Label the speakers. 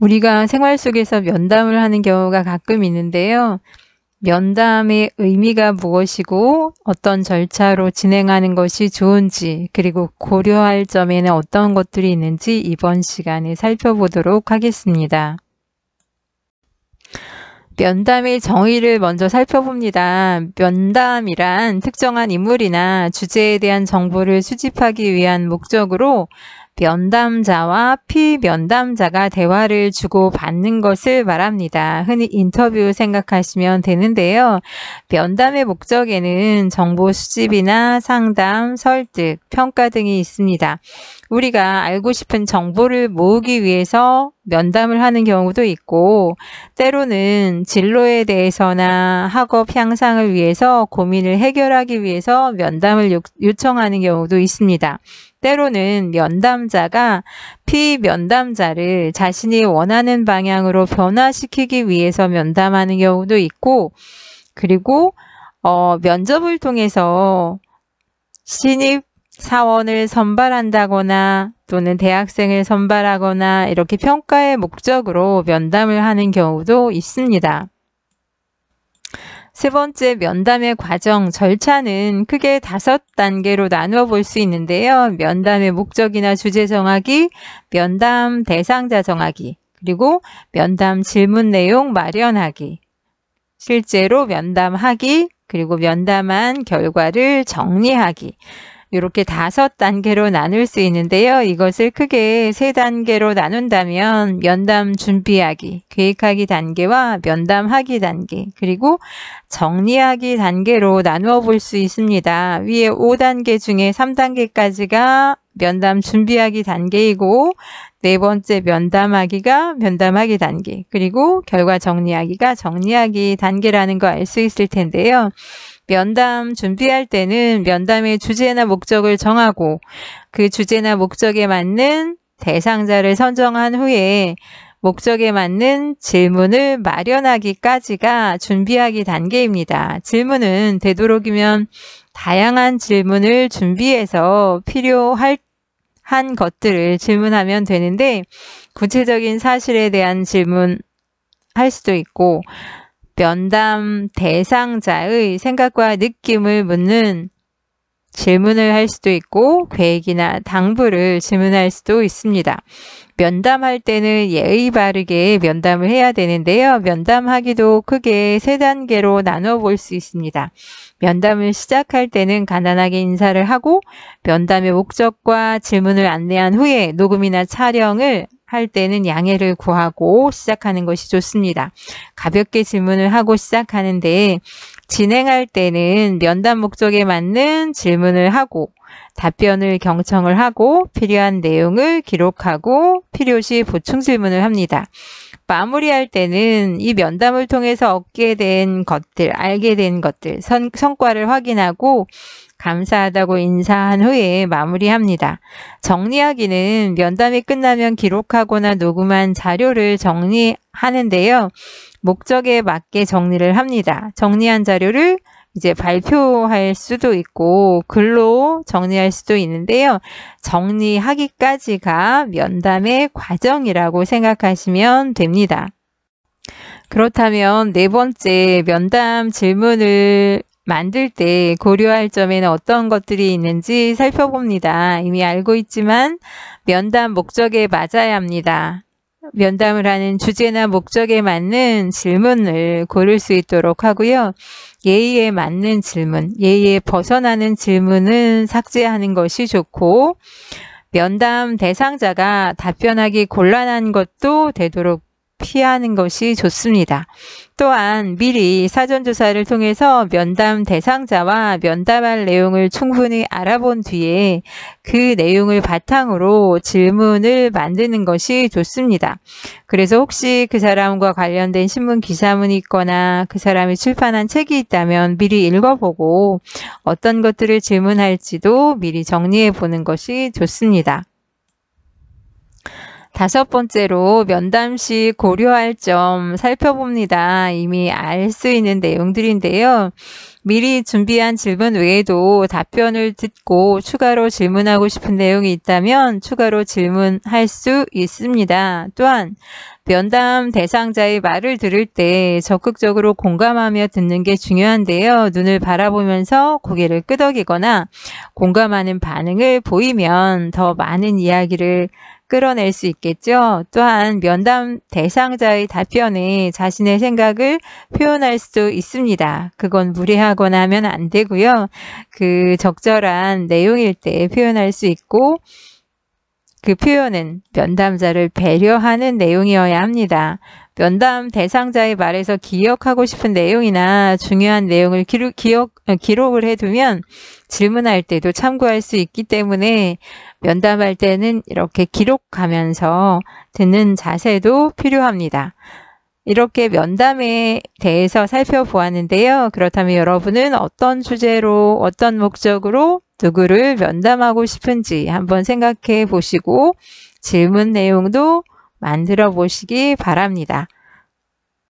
Speaker 1: 우리가 생활 속에서 면담을 하는 경우가 가끔 있는데요. 면담의 의미가 무엇이고 어떤 절차로 진행하는 것이 좋은지 그리고 고려할 점에는 어떤 것들이 있는지 이번 시간에 살펴보도록 하겠습니다. 면담의 정의를 먼저 살펴봅니다. 면담이란 특정한 인물이나 주제에 대한 정보를 수집하기 위한 목적으로 면담자와 피면담자가 대화를 주고받는 것을 말합니다. 흔히 인터뷰 생각하시면 되는데요. 면담의 목적에는 정보 수집이나 상담, 설득, 평가 등이 있습니다. 우리가 알고 싶은 정보를 모으기 위해서 면담을 하는 경우도 있고, 때로는 진로에 대해서나 학업 향상을 위해서 고민을 해결하기 위해서 면담을 요청하는 경우도 있습니다. 때로는 면담자가 피면담자를 자신이 원하는 방향으로 변화시키기 위해서 면담하는 경우도 있고, 그리고 어, 면접을 통해서 신입 사원을 선발한다거나 또는 대학생을 선발하거나 이렇게 평가의 목적으로 면담을 하는 경우도 있습니다. 세 번째 면담의 과정, 절차는 크게 다섯 단계로 나누어 볼 수 있는데요. 면담의 목적이나 주제 정하기, 면담 대상자 정하기, 그리고 면담 질문 내용 마련하기, 실제로 면담하기, 그리고 면담한 결과를 정리하기. 이렇게 다섯 단계로 나눌 수 있는데요. 이것을 크게 세 단계로 나눈다면 면담 준비하기, 계획하기 단계와 면담하기 단계, 그리고 정리하기 단계로 나누어 볼 수 있습니다. 위에 5단계 중에 3단계까지가 면담 준비하기 단계이고 네 번째 면담하기가 면담하기 단계, 그리고 결과 정리하기가 정리하기 단계라는 거 알 수 있을 텐데요. 면담 준비할 때는 면담의 주제나 목적을 정하고 그 주제나 목적에 맞는 대상자를 선정한 후에 목적에 맞는 질문을 마련하기까지가 준비하기 단계입니다. 질문은 되도록이면 다양한 질문을 준비해서 필요할 한 것들을 질문하면 되는데 구체적인 사실에 대한 질문 할 수도 있고 면담 대상자의 생각과 느낌을 묻는 질문을 할 수도 있고 계획이나 당부를 질문할 수도 있습니다. 면담할 때는 예의 바르게 면담을 해야 되는데요. 면담하기도 크게 세 단계로 나눠 볼 수 있습니다. 면담을 시작할 때는 간단하게 인사를 하고 면담의 목적과 질문을 안내한 후에 녹음이나 촬영을 할 때는 양해를 구하고 시작하는 것이 좋습니다. 가볍게 질문을 하고 시작하는데 진행할 때는 면담 목적에 맞는 질문을 하고 답변을 경청을 하고 필요한 내용을 기록하고 필요시 보충 질문을 합니다. 마무리할 때는 이 면담을 통해서 얻게 된 것들, 알게 된 것들, 선, 성과를 확인하고 감사하다고 인사한 후에 마무리합니다. 정리하기는 면담이 끝나면 기록하거나 녹음한 자료를 정리하는데요. 목적에 맞게 정리를 합니다. 정리한 자료를 이제 발표할 수도 있고 글로 정리할 수도 있는데요. 정리하기까지가 면담의 과정이라고 생각하시면 됩니다. 그렇다면 네 번째 면담 질문을 만들 때 고려할 점에는 어떤 것들이 있는지 살펴봅니다. 이미 알고 있지만 면담 목적에 맞아야 합니다. 면담을 하는 주제나 목적에 맞는 질문을 고를 수 있도록 하고요. 예의에 맞는 질문, 예의에 벗어나는 질문은 삭제하는 것이 좋고, 면담 대상자가 답변하기 곤란한 것도 되도록 피하는 것이 좋습니다. 또한 미리 사전조사를 통해서 면담 대상자와 면담할 내용을 충분히 알아본 뒤에 그 내용을 바탕으로 질문을 만드는 것이 좋습니다. 그래서 혹시 그 사람과 관련된 신문 기사문이 있거나 그 사람이 출판한 책이 있다면 미리 읽어보고 어떤 것들을 질문할지도 미리 정리해 보는 것이 좋습니다. 다섯 번째로 면담 시 고려할 점 살펴봅니다. 이미 알 수 있는 내용들인데요. 미리 준비한 질문 외에도 답변을 듣고 추가로 질문하고 싶은 내용이 있다면 추가로 질문할 수 있습니다. 또한 면담 대상자의 말을 들을 때 적극적으로 공감하며 듣는 게 중요한데요. 눈을 바라보면서 고개를 끄덕이거나 공감하는 반응을 보이면 더 많은 이야기를 끌어낼 수 있겠죠. 또한 면담 대상자의 답변에 자신의 생각을 표현할 수도 있습니다. 그건 무리하거나 하면 안 되고요. 그 적절한 내용일 때 표현할 수 있고 그 표현은 면담자를 배려하는 내용이어야 합니다. 면담 대상자의 말에서 기억하고 싶은 내용이나 중요한 내용을 기록, 어, 기록 을 해두면 질문할 때도 참고할 수 있기 때문에 면담할 때는 이렇게 기록하면서 듣는 자세도 필요합니다. 이렇게 면담에 대해서 살펴보았는데요. 그렇다면 여러분은 어떤 주제로, 어떤 목적으로 누구를 면담하고 싶은지 한번 생각해 보시고 질문 내용도 만들어 보시기 바랍니다.